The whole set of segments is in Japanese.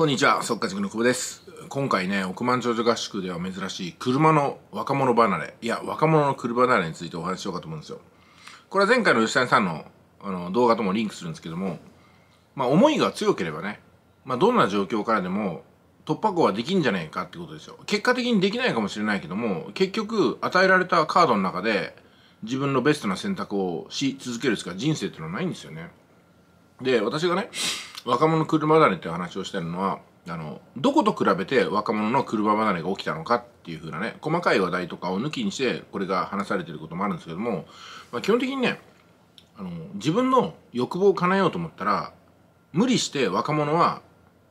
こんにちは、速稼塾の久保です。今回ね、億万長者合宿では珍しい車の若者離れ、いや、若者の車離れについてお話ししようかと思うんですよ。これは前回の吉谷さんのあの動画ともリンクするんですけども、まあ、思いが強ければね、まあ、どんな状況からでも突破口はできんじゃねえかってことですよ。結果的にできないかもしれないけども、結局、与えられたカードの中で自分のベストな選択をし続けるしか人生っていうのはないんですよね。で、私がね、若者車離れっていう話をしてるのはあのどこと比べて若者の車離れが起きたのかっていう風なね細かい話題とかを抜きにしてこれが話されてることもあるんですけども、まあ、基本的にねあの自分の欲望を叶えようと思ったら無理して若者は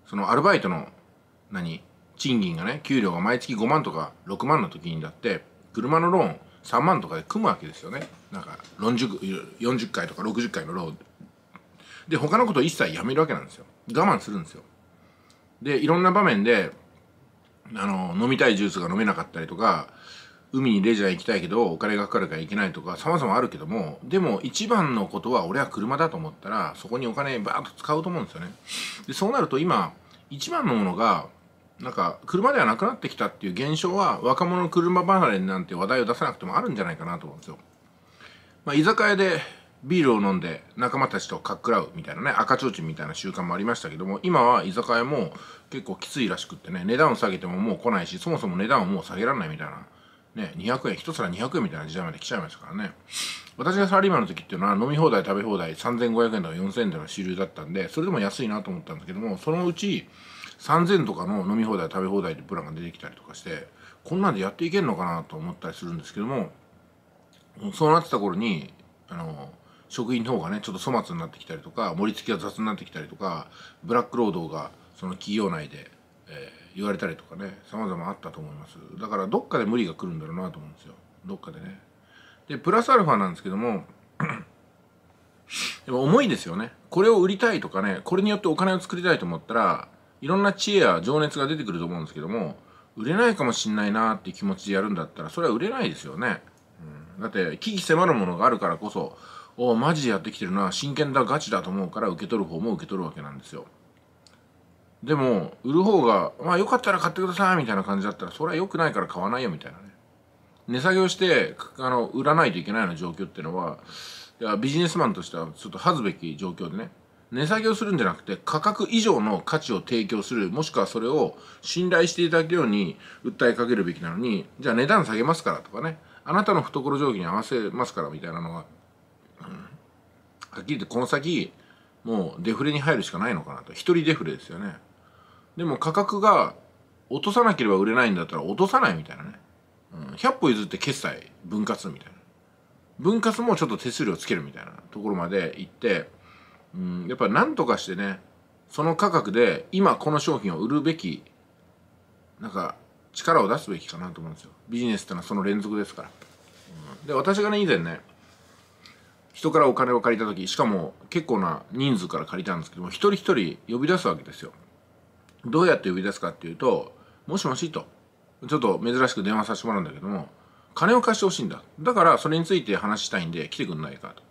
そのアルバイトの何賃金がね給料が毎月5万とか6万の時にだって車のローン3万とかで組むわけですよねなんか40回とか60回のローンで他のこと一切やめるわけなんですよ我慢するんですよでいろんな場面であの飲みたいジュースが飲めなかったりとか海にレジャー行きたいけどお金がかかるから行けないとか様々あるけどもでも一番のことは俺は車だと思ったらそこにお金バーッと使うと思うんですよねでそうなると今一番のものがなんか車ではなくなってきたっていう現象は若者の車離れなんて話題を出さなくてもあるんじゃないかなと思うんですよ、まあ、居酒屋でビールを飲んで仲間たちとかっくらうみたいなね赤ちょうちんみたいな習慣もありましたけども今は居酒屋も結構きついらしくってね値段を下げてももう来ないしそもそも値段をもう下げられないみたいな。ね、200円1皿200円みたいな時代まで来ちゃいましたからね私がサラリーマンの時っていうのは飲み放題食べ放題3500円とか4000円とか主流だったんでそれでも安いなと思ったんですけどもそのうち3000とかの飲み放題食べ放題ってプランが出てきたりとかしてこんなんでやっていけんのかなと思ったりするんですけどもそうなってた頃にあの食品の方がねちょっと粗末になってきたりとか盛り付けが雑になってきたりとかブラック労働がその企業内で、えー、言われたりとかね様々あったと思いますだからどっかで無理が来るんだろうなと思うんですよどっかでねでプラスアルファなんですけどもでも 重いですよねこれを売りたいとかねこれによってお金を作りたいと思ったらいろんな知恵や情熱が出てくると思うんですけども売れないかもしんないなっていう気持ちでやるんだったらそれは売れないですよね、うん、だって危機迫るものがあるからこそおマジでやってきてるな真剣だガチだと思うから受け取る方も受け取るわけなんですよでも売る方がまあよかったら買ってくださいみたいな感じだったらそれは良くないから買わないよみたいなね値下げをしてあの売らないといけないような状況っていうのはいやビジネスマンとしてはちょっと恥ずべき状況でね値下げをするんじゃなくて価格以上の価値を提供するもしくはそれを信頼していただくように訴えかけるべきなのにじゃあ値段下げますからとかねあなたの懐定規に合わせますからみたいなのがはっきり言ってこの先もうデフレに入るしかないのかなと一人デフレですよねでも価格が落とさなければ売れないんだったら落とさないみたいなね、うん、100歩譲って決済分割みたいな分割もちょっと手数料つけるみたいなところまで行って、うん、やっぱなんとかしてねその価格で今この商品を売るべきなんか力を出すべきかなと思うんですよビジネスってのはその連続ですから、うん、で私がね以前ね人からお金を借りた時しかも結構な人数から借りたんですけども一人一人呼び出すわけですよどうやって呼び出すかっていうと「もしもし」とちょっと珍しく電話させてもらうんだけども金を貸してほしいんだだからそれについて話したいんで来てくんないかと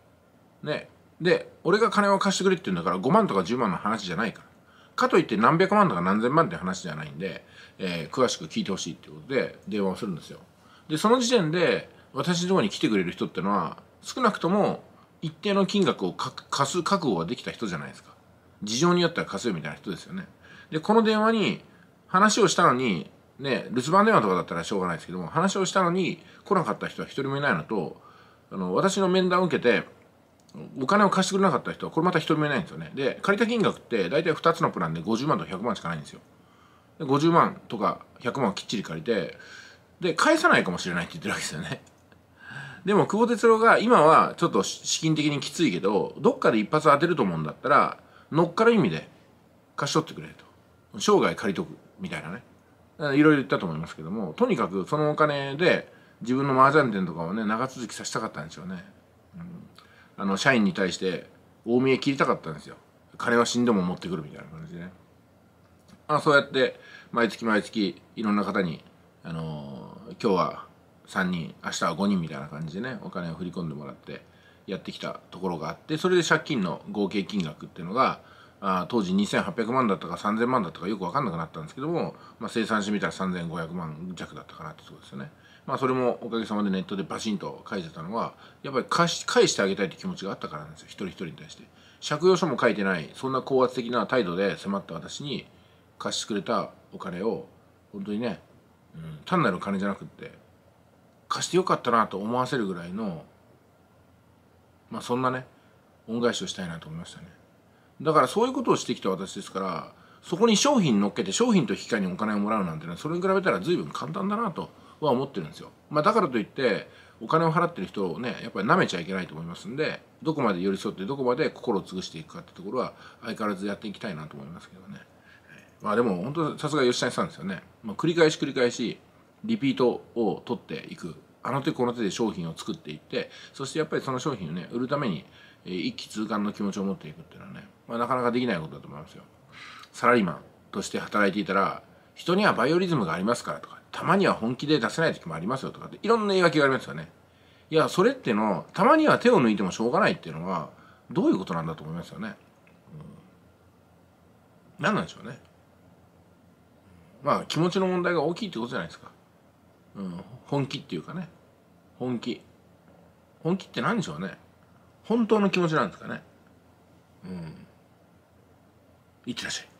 ねで俺が金を貸してくれって言うんだから5万とか10万の話じゃないからかといって何百万とか何千万って話じゃないんで、えー、詳しく聞いてほしいってことで電話をするんですよでその時点で私のとこに来てくれる人ってのは少なくとも一定の金額を貸す覚悟ができた人じゃないですか。事情によっては貸すよみたいな人ですよね。で、この電話に話をしたのに、ね、留守番電話とかだったらしょうがないですけども、話をしたのに来なかった人は一人もいないのと、あの、私の面談を受けて、お金を貸してくれなかった人は、これまた一人もいないんですよね。で、借りた金額って大体2つのプランで50万と100万しかないんですよ。で50万とか100万をきっちり借りて、で、返さないかもしれないって言ってるわけですよね。でも久保哲郎が今はちょっと資金的にきついけどどっかで一発当てると思うんだったら乗っかる意味で貸し取ってくれと生涯借りとくみたいなねいろいろ言ったと思いますけどもとにかくそのお金で自分の麻雀店とかをね長続きさせたかったんでしょうね、うん、あの社員に対して大見え切りたかったんですよ金は死んでも持ってくるみたいな感じでねあそうやって毎月毎月いろんな方にあのー、今日は3人明日は5人みたいな感じでねお金を振り込んでもらってやってきたところがあってそれで借金の合計金額っていうのがあ当時2800万だったか3000万だったかよく分かんなくなったんですけども、まあ、生産してみたら3500万弱だったかなってとこですよね。まあそれもおかげさまでネットでバシンと書いてたのはやっぱり返し返してあげたいって気持ちがあったからなんですよ一人一人に対して。借用書も書いてないそんな高圧的な態度で迫った私に貸してくれたお金を本当にね、うん、単なる金じゃなくって貸してよかったなと思わせるぐらいのまあそんなね恩返しをしたいなと思いましたねだからそういうことをしてきた私ですからそこに商品乗っけて商品と引き換えにお金をもらうなんてのはそれに比べたら随分簡単だなとは思ってるんですよ、まあ、だからといってお金を払ってる人をねやっぱり舐めちゃいけないと思いますんでどこまで寄り添ってどこまで心を潰していくかってところは相変わらずやっていきたいなと思いますけどねまあでも本当さすが吉谷さんですよね、まあ、繰り返し繰り返しリピートを取っていくあの手この手で商品を作っていってそしてやっぱりその商品をね売るために、え一気通貫の気持ちを持っていくっていうのはね、まあ、なかなかできないことだと思いますよサラリーマンとして働いていたら人にはバイオリズムがありますからとかたまには本気で出せない時もありますよとかっていろんな言い訳がありますよねいやそれってのたまには手を抜いてもしょうがないっていうのはどういうことなんだと思いますよね、うん、何なんでしょうねまあ気持ちの問題が大きいってことじゃないですかうん、本気っていうかね本気本気って何でしょうね本当の気持ちなんですかねうんいってらっしゃい